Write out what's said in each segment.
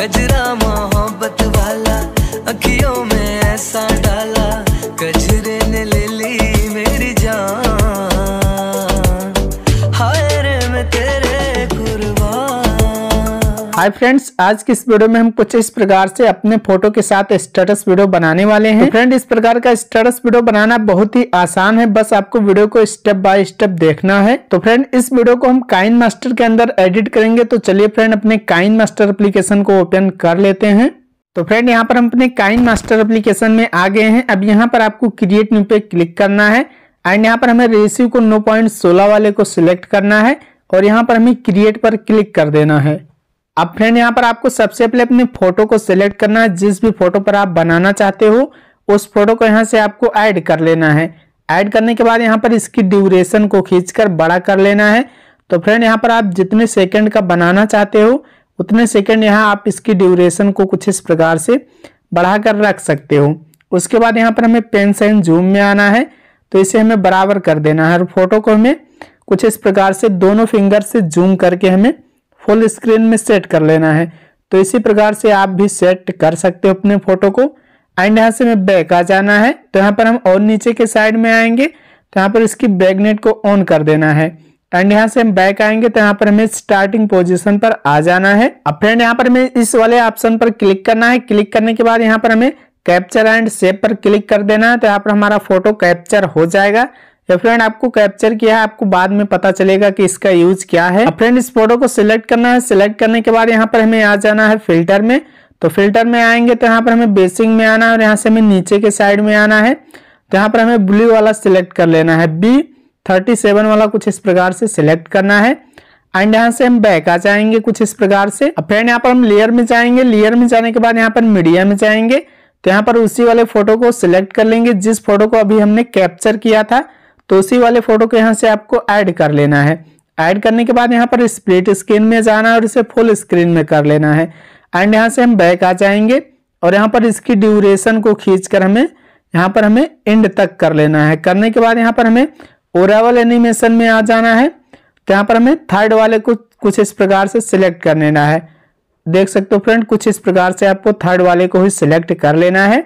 कजरा मोहब्बत वाला अखियों में ऐसा डाला कजरे ने ले हाय फ्रेंड्स आज की इस वीडियो में हम कुछ इस प्रकार से अपने फोटो के साथ स्टेटस वीडियो बनाने वाले हैं तो फ्रेंड इस प्रकार का स्टेटस वीडियो बनाना बहुत ही आसान है बस आपको वीडियो को स्टेप बाय स्टेप देखना है तो फ्रेंड इस वीडियो को हम काइन मास्टर के अंदर एडिट करेंगे तो चलिए फ्रेंड अपने काइन मास्टर अप्लीकेशन को ओपन कर लेते हैं तो फ्रेंड यहाँ पर हम अपने काइन मास्टर अप्लीकेशन में आ गए हैं अब यहाँ पर आपको क्रिएट न्यू पे क्लिक करना है एंड यहाँ पर हमें रेसिव को नो पॉइंट सोलह वाले को सिलेक्ट करना है और यहाँ पर हमें क्रिएट पर क्लिक कर देना है अब फ्रेंड यहाँ पर आपको सबसे पहले अपने फोटो को सिलेक्ट करना है जिस भी फोटो पर आप बनाना चाहते हो उस फोटो को यहाँ से आपको ऐड कर लेना है ऐड करने के बाद यहाँ पर इसकी ड्यूरेशन को खींचकर बड़ा कर लेना है तो फ्रेंड यहाँ पर आप जितने सेकंड का बनाना चाहते हो उतने सेकंड यहाँ आप इसकी ड्यूरेशन को कुछ इस प्रकार से बढ़ाकर रख सकते हो उसके बाद यहाँ पर हमें पेन साइन जूम में आना है तो इसे हमें बराबर कर देना है और फोटो को हमें कुछ इस प्रकार से दोनों फिंगर से जूम करके हमें फुल स्क्रीन में सेट कर लेना है तो इसी प्रकार से आप भी सेट कर सकते हो अपने फोटो को एंड यहाँ से हमें बैक आ जाना है तो यहाँ पर हम और नीचे के साइड में आएंगे तो यहाँ पर इसकी बैगनेट को ऑन कर देना है एंड यहाँ से हम बैक आएंगे तो यहाँ पर हमें स्टार्टिंग पोजिशन पर आ जाना है अब फ्रेंड यहाँ पर हमें इस वाले ऑप्शन पर क्लिक करना है क्लिक करने के बाद यहाँ पर हमें कैप्चर एंड सेव पर क्लिक कर देना है तो यहाँ पर हमारा फोटो कैप्चर हो जाएगा या फ्रेंड आपको कैप्चर किया है आपको बाद में पता चलेगा कि इसका यूज क्या है फ्रेंड इस फोटो को सिलेक्ट करना है सिलेक्ट करने के बाद यहाँ पर हमें आ जाना है फिल्टर में तो फिल्टर में आएंगे तो यहाँ पर हमें बेसिंग में आना है और यहाँ से हमें नीचे के साइड में आना है तो यहाँ पर हमें ब्लू वाला सिलेक्ट कर लेना है बी थर्टी सेवन वाला कुछ इस प्रकार से सिलेक्ट करना है एंड यहाँ से हम बैक आ जाएंगे कुछ इस प्रकार से फ्रेंड यहाँ पर हम लेयर में जाएंगे लेयर में जाने के बाद यहाँ पर मीडिया में जाएंगे तो यहाँ पर उसी वाले फोटो को सिलेक्ट कर लेंगे जिस फोटो को अभी हमने कैप्चर किया था तो उसी वाले फोटो को यहाँ से आपको ऐड कर लेना है ऐड करने के बाद यहाँ पर स्प्लिट स्क्रीन में जाना है और इसे फुल स्क्रीन में कर लेना है एंड यहाँ से हम बैक आ जाएंगे और यहाँ पर इसकी ड्यूरेशन को कर हमें यहाँ पर हमें एंड तक कर लेना है करने के बाद यहाँ पर हमें ओरावल एनिमेशन में आ जाना है तो यहाँ पर हमें थर्ड वाले को कुछ इस प्रकार से सिलेक्ट कर लेना है देख सकते हो फ्रेंड कुछ इस प्रकार से आपको थर्ड वाले को ही सिलेक्ट कर लेना है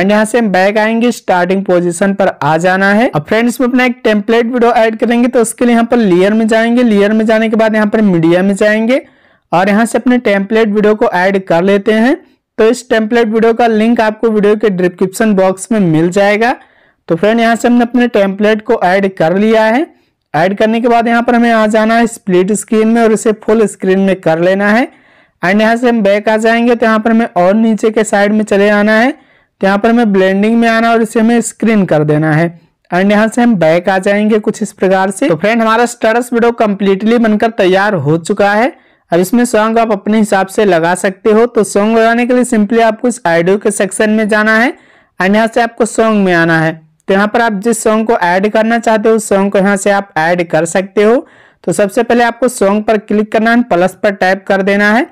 एंड यहाँ से हम बैक आएंगे स्टार्टिंग पोजिशन पर आ जाना है अब फ्रेंड्स में अपना एक टेम्पलेट वीडियो एड करेंगे तो उसके लिए यहाँ पर लेयर में जाएंगे लेयर में जाने के बाद यहाँ पर मीडिया में जाएंगे और यहाँ से अपने टेम्पलेट वीडियो को ऐड कर लेते हैं तो इस टेम्पलेट वीडियो का लिंक आपको वीडियो के डिस्क्रिप्शन बॉक्स में मिल जाएगा तो फ्रेंड यहाँ से हमने अपने टेम्पलेट को ऐड कर लिया है ऐड करने के बाद यहाँ पर हमें आ जाना है स्प्लिट स्क्रीन में और इसे फुल स्क्रीन में कर लेना है एंड यहाँ से हम बैक आ जाएंगे तो यहाँ पर हमें और नीचे के साइड में चले आना है तो यहाँ पर हमें ब्लेंडिंग में आना और इसे हमें स्क्रीन कर देना है एंड यहाँ से हम बैक आ जाएंगे कुछ इस प्रकार से तो फ्रेंड हमारा स्टेटस वीडियो कम्प्लीटली बनकर तैयार हो चुका है अब इसमें सॉन्ग आप अपने हिसाब से लगा सकते हो तो सॉन्ग लगाने के लिए सिंपली आपको इस ऑडियो के सेक्शन में जाना है एंड यहाँ से आपको सॉन्ग में आना है तो यहाँ पर आप जिस सॉन्ग को ऐड करना चाहते हो उस सॉन्ग को यहाँ से आप ऐड कर सकते हो तो सबसे पहले आपको सॉन्ग पर क्लिक करना है प्लस पर टाइप कर देना है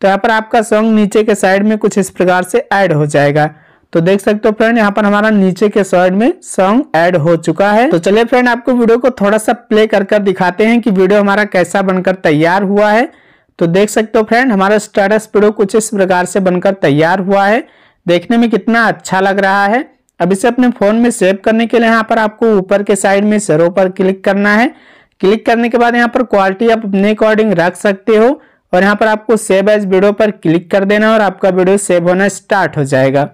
तो यहाँ पर आपका सॉन्ग नीचे के साइड में कुछ इस प्रकार से ऐड हो जाएगा तो देख सकते हो फ्रेंड यहाँ पर हमारा नीचे के साइड में सॉन्ग ऐड हो चुका है तो चलिए फ्रेंड आपको वीडियो को थोड़ा सा प्ले कर कर दिखाते हैं कि वीडियो हमारा कैसा बनकर तैयार हुआ है तो देख सकते हो फ्रेंड हमारा स्टेटस वीडियो कुछ इस प्रकार से बनकर तैयार हुआ है देखने में कितना अच्छा लग रहा है अब इसे अपने फोन में सेव करने के लिए यहाँ पर आपको ऊपर के साइड में सरो पर क्लिक करना है क्लिक करने के बाद यहाँ पर क्वालिटी आप अपने अकॉर्डिंग रख सकते हो और यहाँ पर आपको सेव एज वीडियो पर क्लिक कर देना और आपका वीडियो सेव होना स्टार्ट हो जाएगा